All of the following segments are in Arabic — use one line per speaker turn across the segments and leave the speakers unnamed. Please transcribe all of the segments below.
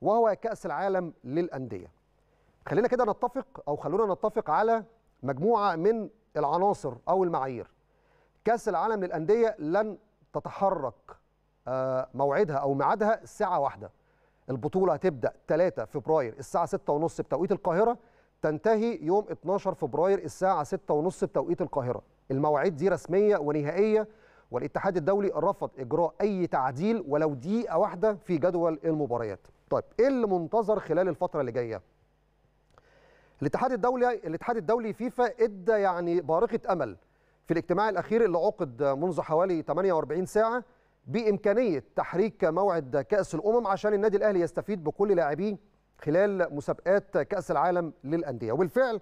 وهو كأس العالم للأندية خلينا كده نتفق أو خلونا نتفق على مجموعة من العناصر أو المعايير كأس العالم للأندية لن تتحرك آه، موعدها أو ميعادها الساعة واحدة البطولة هتبدأ 3 فبراير الساعة 6:30 بتوقيت القاهرة تنتهي يوم 12 فبراير الساعة 6:30 بتوقيت القاهرة المواعيد دي رسمية ونهائية والاتحاد الدولي رفض إجراء أي تعديل ولو دقيقة واحدة في جدول المباريات طيب ايه اللي منتظر خلال الفتره اللي جايه الاتحاد الدولي الاتحاد الدولي فيفا ادى يعني بارقه امل في الاجتماع الاخير اللي عقد منذ حوالي 48 ساعه بامكانيه تحريك موعد كاس الامم عشان النادي الاهلي يستفيد بكل لاعبيه خلال مسابقات كاس العالم للانديه وبالفعل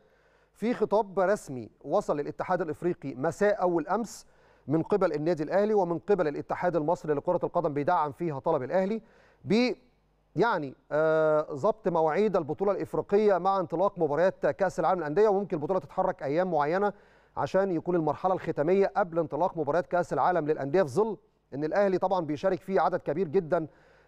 في خطاب رسمي وصل للاتحاد الافريقي مساء اول امس من قبل النادي الاهلي ومن قبل الاتحاد المصري لكره القدم بيدعم فيها طلب الاهلي يعني ظبط آه، مواعيد البطوله الافريقيه مع انطلاق مباريات كاس العالم للانديه وممكن البطوله تتحرك ايام معينه عشان يكون المرحله الختاميه قبل انطلاق مباريات كاس العالم للانديه في ظل ان الاهلي طبعا بيشارك فيه عدد كبير جدا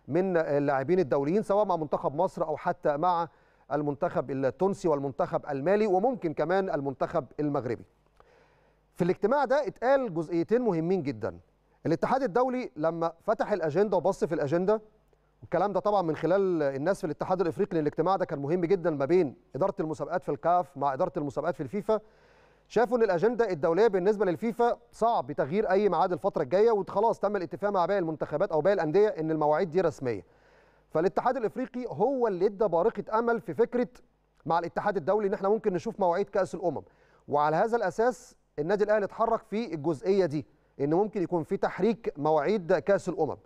من اللاعبين الدوليين سواء مع منتخب مصر او حتى مع المنتخب التونسي والمنتخب المالي وممكن كمان المنتخب المغربي. في الاجتماع ده اتقال جزئيتين مهمين جدا. الاتحاد الدولي لما فتح الاجنده وبص في الاجنده الكلام ده طبعا من خلال الناس في الاتحاد الافريقي لان الاجتماع ده كان مهم جدا ما بين اداره المسابقات في الكاف مع اداره المسابقات في الفيفا شافوا ان الاجنده الدوليه بالنسبه للفيفا صعب تغيير اي ميعاد الفتره الجايه وخلاص تم الاتفاق مع باقي المنتخبات او باقي الانديه ان المواعيد دي رسميه فالاتحاد الافريقي هو اللي ادى بارقه امل في فكره مع الاتحاد الدولي ان احنا ممكن نشوف مواعيد كاس الامم وعلى هذا الاساس النادي الاهلي اتحرك في الجزئيه دي ان ممكن يكون في تحريك مواعيد كاس الامم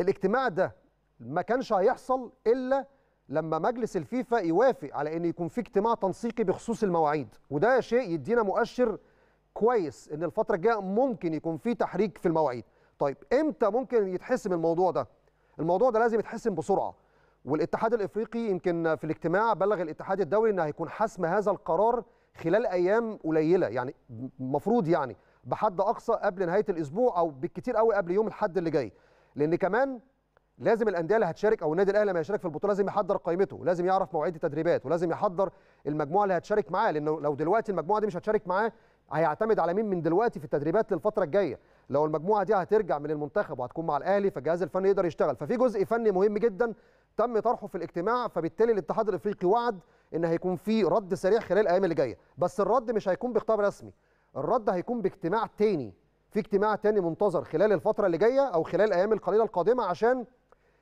الاجتماع ده ما كانش هيحصل الا لما مجلس الفيفا يوافق على ان يكون في اجتماع تنسيقي بخصوص المواعيد وده شيء يدينا مؤشر كويس ان الفتره الجايه ممكن يكون في تحريك في المواعيد طيب امتى ممكن يتحسم الموضوع ده الموضوع ده لازم يتحسم بسرعه والاتحاد الافريقي يمكن في الاجتماع بلغ الاتحاد الدولي ان هيكون حسم هذا القرار خلال ايام قليله يعني المفروض يعني بحد اقصى قبل نهايه الاسبوع او بالكتير قوي قبل يوم الحد اللي جاي لان كمان لازم الانديه اللي هتشارك او النادي الاهلي لما يشارك في البطوله لازم يحضر قائمته لازم يعرف مواعيد التدريبات ولازم يحضر المجموعه اللي هتشارك معاه لانه لو دلوقتي المجموعه دي مش هتشارك معاه هيعتمد على مين من دلوقتي في التدريبات للفتره الجايه لو المجموعه دي هترجع من المنتخب وهتكون مع الاهلي فالجهاز الفني يقدر يشتغل ففي جزء فني مهم جدا تم طرحه في الاجتماع فبالتالي الاتحاد الافريقي وعد ان هيكون في رد سريع خلال الايام اللي جايه بس الرد مش هيكون بخطاب رسمي الرد هيكون باجتماع تاني في اجتماع تاني منتظر خلال الفتره اللي جايه او خلال الايام القليله القادمه عشان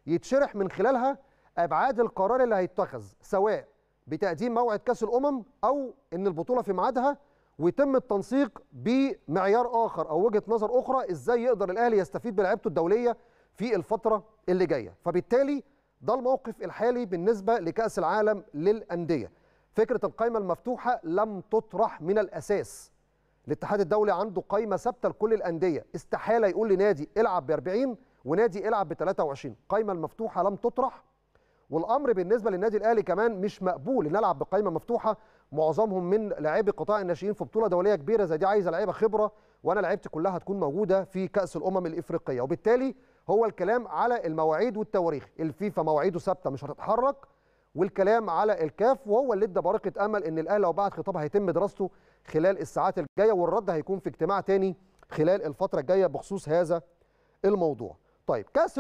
يتشرح من خلالها ابعاد القرار اللي هيتخذ سواء بتقديم موعد كاس الامم او ان البطوله في ميعادها ويتم التنسيق بمعيار اخر او وجهه نظر اخرى ازاي يقدر الاهلي يستفيد بلعبته الدوليه في الفتره اللي جايه فبالتالي ده الموقف الحالي بالنسبه لكاس العالم للانديه فكره القائمه المفتوحه لم تطرح من الاساس الاتحاد الدولي عنده قائمه ثابته لكل الانديه استحاله يقول لنادي العب ب 40 ونادي العب ب 23 قايمه المفتوحه لم تطرح والامر بالنسبه للنادي الاهلي كمان مش مقبول ان العب بقايمه مفتوحه معظمهم من لاعبي قطاع الناشئين في بطوله دوليه كبيره زي دي عايزه لعيبه خبره وانا لعيبتي كلها هتكون موجوده في كاس الامم الافريقيه وبالتالي هو الكلام على المواعيد والتواريخ الفيفا مواعيده ثابته مش هتتحرك والكلام على الكاف وهو اللي ادى بارقه امل ان الاهلي لو بعت خطاب هيتم دراسته خلال الساعات الجايه والرد هيكون في اجتماع تاني خلال الفتره الجايه بخصوص هذا الموضوع طيب كاس